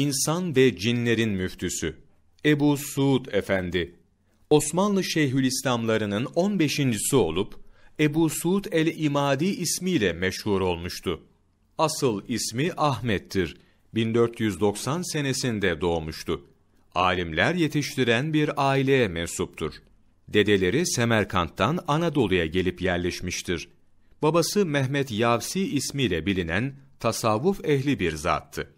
İnsan ve Cinlerin Müftüsü Ebu Suud Efendi Osmanlı Şeyhülislamlarının 15.si olup Ebu Suud el-İmadi ismiyle meşhur olmuştu. Asıl ismi Ahmet'tir. 1490 senesinde doğmuştu. Alimler yetiştiren bir aileye mensuptur. Dedeleri Semerkant'tan Anadolu'ya gelip yerleşmiştir. Babası Mehmet Yavsi ismiyle bilinen tasavvuf ehli bir zattı.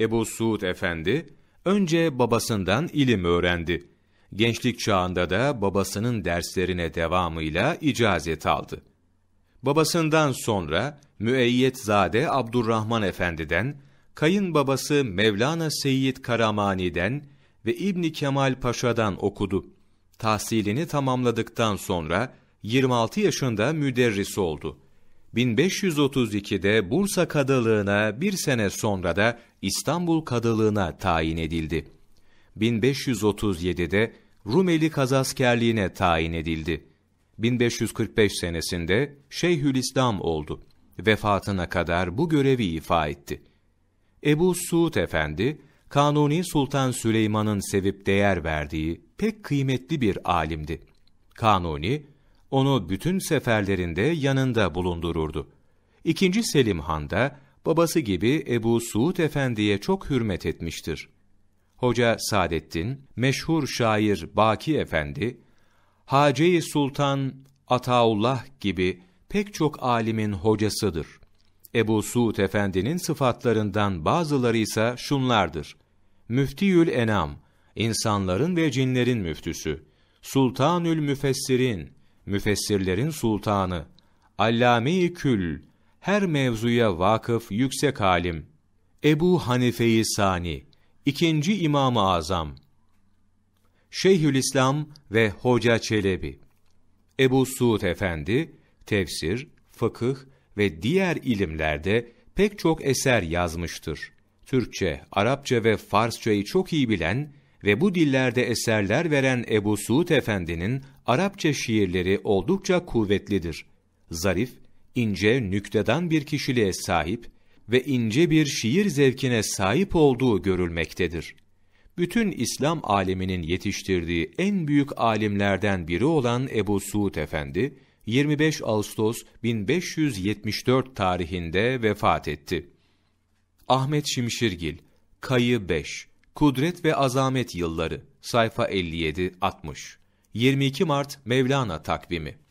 Ebu Suud Efendi önce babasından ilim öğrendi. Gençlik çağında da babasının derslerine devamıyla icazet aldı. Babasından sonra Müeyyetzade Abdurrahman Efendi'den, kayınbabası Mevlana Seyyid Karamani'den ve İbni Kemal Paşa'dan okudu. Tahsilini tamamladıktan sonra 26 yaşında müderris oldu. 1532'de Bursa Kadılığına bir sene sonra da İstanbul Kadılığına tayin edildi. 1537'de Rumeli Kazaskerliğine tayin edildi. 1545 senesinde Şeyhülislam oldu. Vefatına kadar bu görevi ifa etti. Ebu Suud Efendi, Kanuni Sultan Süleyman'ın sevip değer verdiği pek kıymetli bir alimdi. Kanuni, onu bütün seferlerinde yanında bulundururdu. İkinci Selim Han da babası gibi Ebu Suud Efendi'ye çok hürmet etmiştir. Hoca Saadettin, meşhur şair Baki Efendi, Hace-i Sultan Ataullah gibi pek çok alimin hocasıdır. Ebu Suud Efendi'nin sıfatlarından bazıları ise şunlardır. Müftiül Enam, insanların ve cinlerin müftüsü, Sultanül Müfessirin, müfessirlerin sultanı, allame-i kül, her mevzuya vakıf yüksek alim, Ebu Hanife-i Sani, ikinci İmam-ı Azam, Şeyhülislam ve Hoca Çelebi, Ebu Suud Efendi, tefsir, fıkıh ve diğer ilimlerde pek çok eser yazmıştır. Türkçe, Arapça ve Farsçayı çok iyi bilen ve bu dillerde eserler veren Ebu Suud Efendi'nin Arapça şiirleri oldukça kuvvetlidir. Zarif, ince, nüktedan bir kişiliğe sahip ve ince bir şiir zevkine sahip olduğu görülmektedir. Bütün İslam aleminin yetiştirdiği en büyük alimlerden biri olan Ebu Suud Efendi, 25 Ağustos 1574 tarihinde vefat etti. Ahmet Şimşirgil, Kayı 5 Kudret ve Azamet Yılları sayfa 57-60 22 Mart Mevlana takvimi